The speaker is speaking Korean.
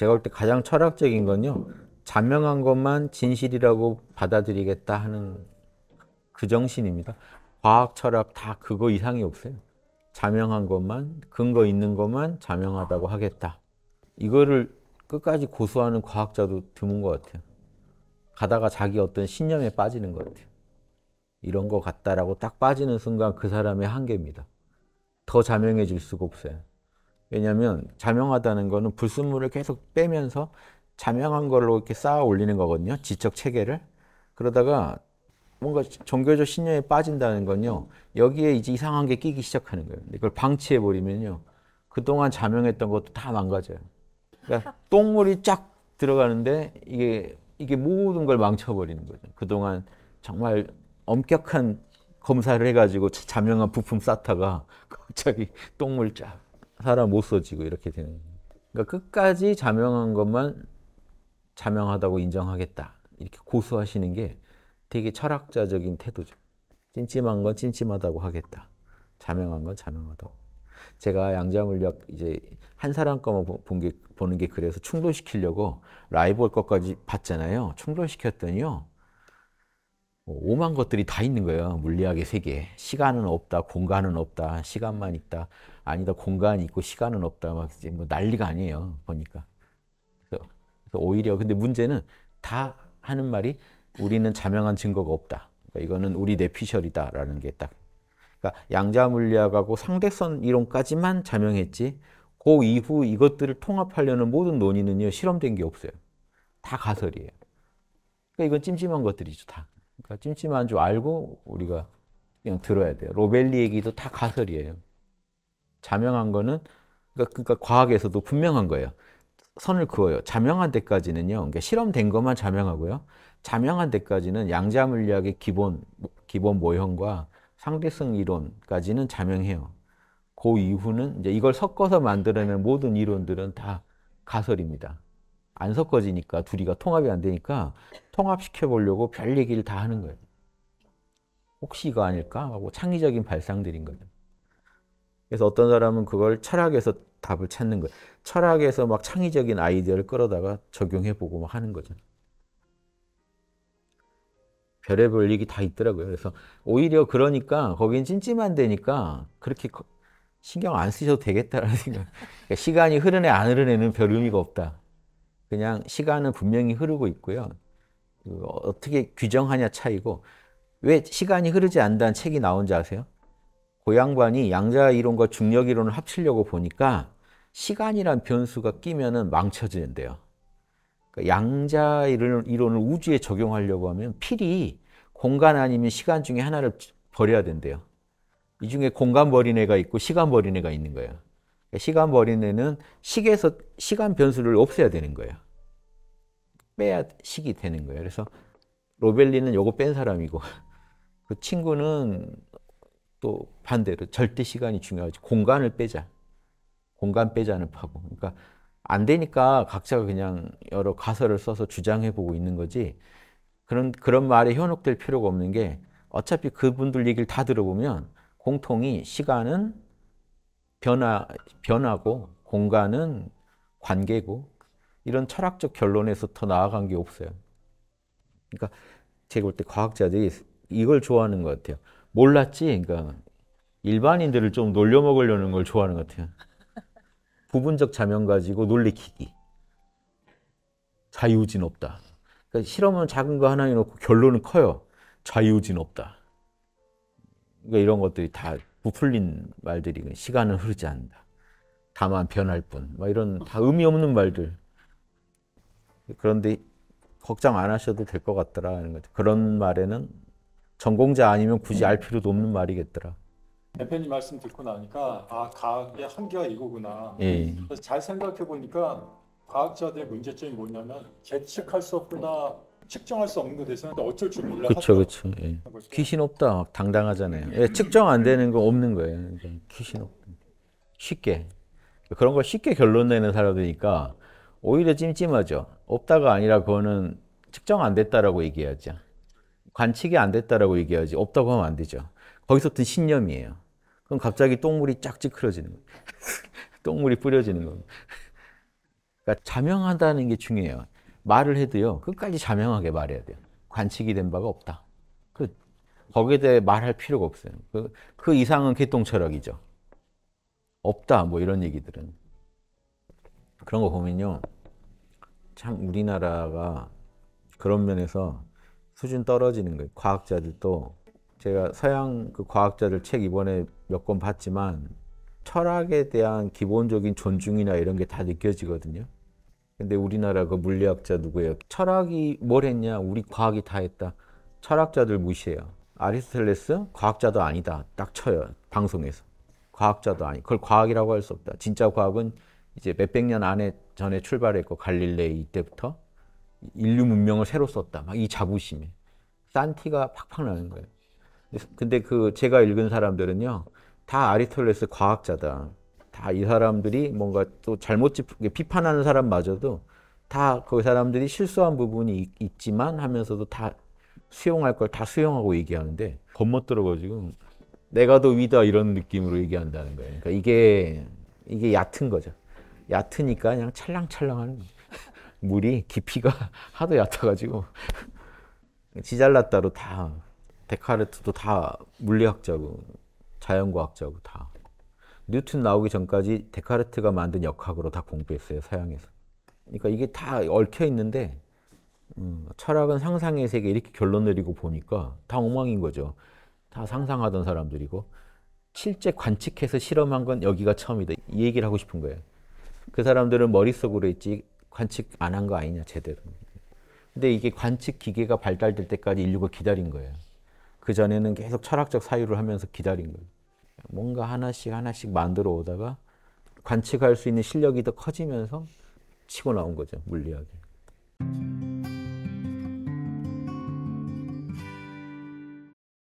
제가 볼 때 가장 철학적인 건요. 자명한 것만 진실이라고 받아들이겠다 하는 그 정신입니다. 과학, 철학 다 그거 이상이 없어요. 자명한 것만, 근거 있는 것만 자명하다고 하겠다. 이거를 끝까지 고수하는 과학자도 드문 것 같아요. 가다가 자기 어떤 신념에 빠지는 것 같아요. 이런 것 같다라고 딱 빠지는 순간 그 사람의 한계입니다. 더 자명해질 수가 없어요. 왜냐하면 자명하다는 거는 불순물을 계속 빼면서 자명한 걸로 이렇게 쌓아 올리는 거거든요. 지적 체계를. 그러다가 뭔가 종교적 신념에 빠진다는 건요. 여기에 이제 이상한 게 끼기 시작하는 거예요. 이걸 방치해 버리면요. 그동안 자명했던 것도 다 망가져요. 그러니까 똥물이 쫙 들어가는데 이게 이게 모든 걸 망쳐버리는 거죠. 그동안 정말 엄격한 검사를 해가지고 자명한 부품 쌓다가 갑자기 똥물 쫙 사람 못 써지고 이렇게 되는 거예 그러니까 끝까지 자명한 것만 자명하다고 인정하겠다. 이렇게 고수하시는 게 되게 철학자적인 태도죠. 찜찜한 건 찜찜하다고 하겠다. 자명한 건 자명하다고. 제가 양자물력 이제 한 사람 거만 본 게, 보는 게 그래서 충돌시키려고 라이브 것까지 봤잖아요. 충돌시켰더니요. 뭐 오만 것들이 다 있는 거예요. 물리학의 세계. 시간은 없다, 공간은 없다, 시간만 있다. 아니다, 공간이 있고 시간은 없다. 막 이제 뭐 난리가 아니에요. 보니까. 그래서, 그래서 오히려 근데 문제는 다 하는 말이 우리는 자명한 증거가 없다. 그러니까 이거는 우리 뇌피셜이다라는 게 딱. 그러니까 양자 물리학하고 상대성 이론까지만 자명했지. 그 이후 이것들을 통합하려는 모든 논의는요 실험된 게 없어요. 다 가설이에요. 그러니까 이건 찜찜한 것들이죠 다. 그러니까 찜찜한 줄 알고 우리가 그냥 들어야 돼요. 로벨리 얘기도 다 가설이에요. 자명한 거는 그러니까, 그러니까 과학에서도 분명한 거예요. 선을 그어요. 자명한 데까지는요. 그러니까 실험된 것만 자명하고요. 자명한 데까지는 양자 물리학의 기본 기본 모형과 상대성 이론까지는 자명해요. 그 이후는 이제 이걸 섞어서 만들어낸 모든 이론들은 다 가설입니다. 안 섞어지니까 둘이가 통합이 안 되니까 통합시켜 보려고 별 얘기를 다 하는 거예요. 혹시 이거 아닐까 하고 창의적인 발상들인 거예요. 그래서 어떤 사람은 그걸 철학에서 답을 찾는 거예요. 철학에서 막 창의적인 아이디어를 끌어다가 적용해 보고 막 하는 거죠. 별의별 얘기 다 있더라고요. 그래서 오히려 그러니까 거긴 찜찜한 데니까 그렇게 신경 안 쓰셔도 되겠다라는 생각. 그러니까 시간이 흐르네 안 흐르네는 별 의미가 없다. 그냥 시간은 분명히 흐르고 있고요. 그 어떻게 규정하냐 차이고 왜 시간이 흐르지 않는다는 책이 나온지 아세요? 고 양반이 양자 이론과 중력 이론을 합치려고 보니까 시간이란 변수가 끼면은 망쳐지는요 그러니까 양자 이론을 우주에 적용하려고 하면 필히 공간 아니면 시간 중에 하나를 버려야 된대요. 이 중에 공간 버린 애가 있고 시간 버린 애가 있는 거예요. 시간 버리는 식에서 시간 변수를 없애야 되는 거예요. 빼야 식이 되는 거예요. 그래서 로벨리는 요거 뺀 사람이고 그 친구는 또 반대로 절대 시간이 중요하지 공간을 빼자. 공간 빼자는 파고. 그러니까 안 되니까 각자가 그냥 여러 가설을 써서 주장해 보고 있는 거지. 그런 그런 말에 현혹될 필요가 없는 게 어차피 그분들 얘기를 다 들어보면 공통이 시간은 변화, 변하고 공간은 관계고 이런 철학적 결론에서 더 나아간 게 없어요. 그러니까 제가 볼 때 과학자들이 이걸 좋아하는 것 같아요. 몰랐지? 그러니까 일반인들을 좀 놀려먹으려는 걸 좋아하는 것 같아요. 부분적 자면 가지고 놀리키기. 자유진 없다. 그러니까 실험은 작은 거 하나 해놓고 결론은 커요. 자유진 없다. 그러니까 이런 것들이 다 부풀린 말들이 그 시간은 흐르지 않는다. 다만 변할 뿐. 막 이런 다 의미 없는 말들. 그런데 걱정 안 하셔도 될 것 같더라 하는 거죠. 그런 말에는 전공자 아니면 굳이 알 필요도 없는 말이겠더라. 대표님 말씀 듣고 나니까 아 과학의 한계가 이거구나. 예. 잘 생각해 보니까 과학자들의 문제점이 뭐냐면 계측할 수 없거나 측정할 수 없는 거 대해서는 어쩔 줄 몰라. 그렇죠, 그렇죠. 예. 귀신 없다, 당당하잖아요. 음. 예, 측정 안 되는 거 없는 거예요. 그러 귀신 없 쉽게 그런 걸 쉽게 결론 내는 사람들이니까 오히려 찜찜하죠. 없다가 아니라 그거는 측정 안 됐다라고 얘기하죠. 관측이 안 됐다라고 얘기하지 없다고 하면 안 되죠. 거기서부터 신념이에요. 그럼 갑자기 똥물이 쫙 찌그러지는 거예요. 똥물이 뿌려지는 겁니다. 그러니까 자명하다는 게 중요해요. 말을 해도요. 끝까지 자명하게 말해야 돼요. 관측이 된 바가 없다. 그 거기에 대해 말할 필요가 없어요. 그, 그 이상은 개똥 철학이죠. 없다 뭐 이런 얘기들은 그런 거 보면요. 참 우리나라가 그런 면에서 수준 떨어지는 거예요. 과학자들도 제가 서양 그 과학자들 책 이번에 몇 권 봤지만 철학에 대한 기본적인 존중이나 이런 게 다 느껴지거든요. 근데 우리나라 그 물리학자 누구예요? 철학이 뭘 했냐? 우리 과학이 다 했다. 철학자들 무시해요. 아리스톨레스 과학자도 아니다. 딱 쳐요. 방송에서. 과학자도 아니. 그걸 과학이라고 할 수 없다. 진짜 과학은 이제 몇백 년 안에 전에 출발했고 갈릴레이 이때부터 인류 문명을 새로 썼다. 막 이 자부심에 산티가 팍팍 나는 거예요. 근데 그 제가 읽은 사람들은요. 다 아리스톨레스 과학자다. 다이 아, 사람들이 뭔가 또 잘못 짚, 비판하는 사람마저도 다 그 사람들이 실수한 부분이 있, 지만 하면서도 다 수용할 걸 다 수용하고 얘기하는데 겁먹들어가지고 내가 더 위다 이런 느낌으로 얘기한다는 거예요. 그러니까 이게 이게 얕은 거죠. 얕으니까 그냥 찰랑찰랑하는 물이 깊이가 하도 얕아가지고 지잘랐다로 다 데카르트도 다 물리학자고 자연과학자고 다 뉴튼 나오기 전까지 데카르트가 만든 역학으로 다 공부했어요 서양에서. 그러니까 이게 다 얽혀 있는데 음, 철학은 상상의 세계 이렇게 결론 내리고 보니까 다 엉망인 거죠. 다 상상하던 사람들이고 실제 관측해서 실험한 건 여기가 처음이다. 이 얘기를 하고 싶은 거예요. 그 사람들은 머릿속으로 했지 관측 안 한 거 아니냐 제대로. 근데 이게 관측 기계가 발달될 때까지 인류가 기다린 거예요. 그 전에는 계속 철학적 사유를 하면서 기다린 거예요. 뭔가 하나씩 하나씩 만들어 오다가 관측할 수 있는 실력이 더 커지면서 치고 나온 거죠 물리학에.